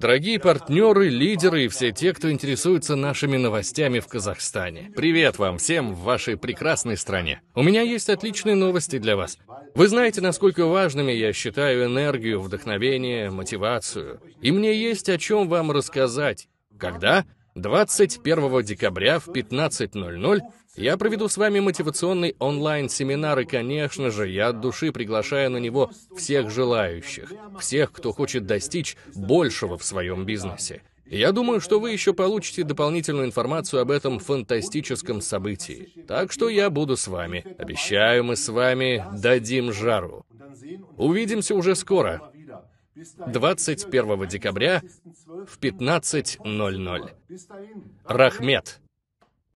Дорогие партнеры, лидеры и все те, кто интересуется нашими новостями в Казахстане. Привет вам всем в вашей прекрасной стране. У меня есть отличные новости для вас. Вы знаете, насколько важными я считаю энергию, вдохновение, мотивацию. И мне есть о чем вам рассказать. Когда? 21 декабря в 15.00 я проведу с вами мотивационный онлайн-семинар, и, конечно же, я от души приглашаю на него всех желающих, всех, кто хочет достичь большего в своем бизнесе. Я думаю, что вы еще получите дополнительную информацию об этом фантастическом событии. Так что я буду с вами. Обещаю, мы с вами дадим жару. Увидимся уже скоро. 21 декабря в 15.00. Рахмет!